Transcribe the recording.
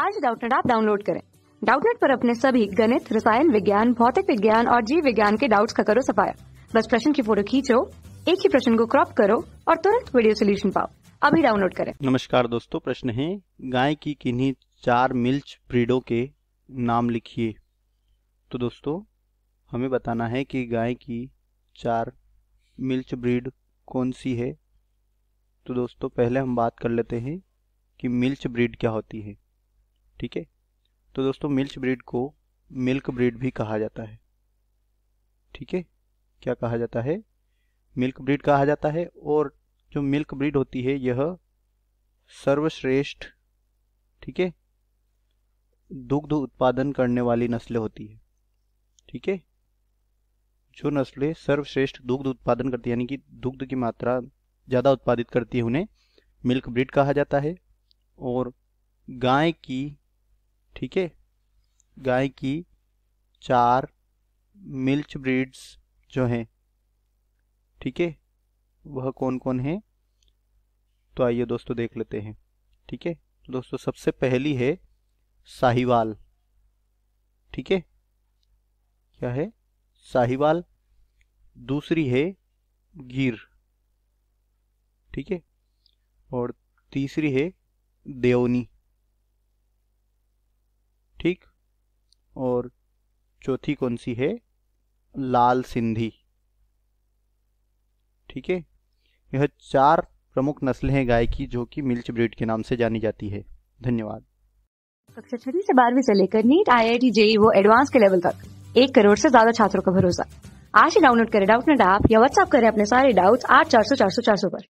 आज डाउटनेट आप डाउनलोड करें डाउटनेट पर अपने सभी गणित रसायन विज्ञान भौतिक विज्ञान और जीव विज्ञान के डाउट्स का करो सफाया बस प्रश्न की फोटो खींचो एक ही प्रश्न को क्रॉप करो और तुरंत वीडियो सोल्यूशन पाओ अभी डाउनलोड करें नमस्कार दोस्तों प्रश्न है गाय की किन्हीं चार मिल्च ब्रीडों के नाम लिखिए तो दोस्तों हमें बताना है कि गाय की चार मिल्च ब्रीड कौन सी है तो दोस्तों पहले हम बात कर लेते हैं कि मिल्च ब्रीड क्या होती है ठीक है तो दोस्तों मिल्च ब्रीड को मिल्क ब्रीड भी कहा जाता है ठीक है क्या कहा जाता है मिल्क ब्रीड कहा जाता है और जो मिल्क ब्रीड होती है यह सर्वश्रेष्ठ ठीक है दुग्ध उत्पादन करने वाली नस्लें होती है ठीक है जो नस्लें सर्वश्रेष्ठ दुग्ध उत्पादन करती है यानी कि दुग्ध की मात्रा ज़्यादा उत्पादित करती है उन्हें मिल्क ब्रीड कहा जाता है और गाय की ठीक है गाय की चार मिल्च ब्रीड्स जो हैं ठीक है वह कौन कौन है तो आइए दोस्तों देख लेते हैं ठीक है तो दोस्तों सबसे पहली है साहिवाल ठीक है क्या है साहिवाल दूसरी है गिर ठीक है और तीसरी है देवनी ठीक और चौथी कौन सी है लाल सिंधी ठीक है यह चार प्रमुख नस्लें हैं गाय की जो कि मिल्च ब्रीड के नाम से जानी जाती है धन्यवाद कक्षा छठी से बारहवीं से लेकर NEET I I T JEE वो एडवांस के लेवल तक एक करोड़ से ज्यादा छात्रों का भरोसा आज ही डाउनलोड करें डाउट नेट ऐप या व्हाट्सएप करें अपने सारे डाउट्स आठ चार सौ चार सौ चार सौ पर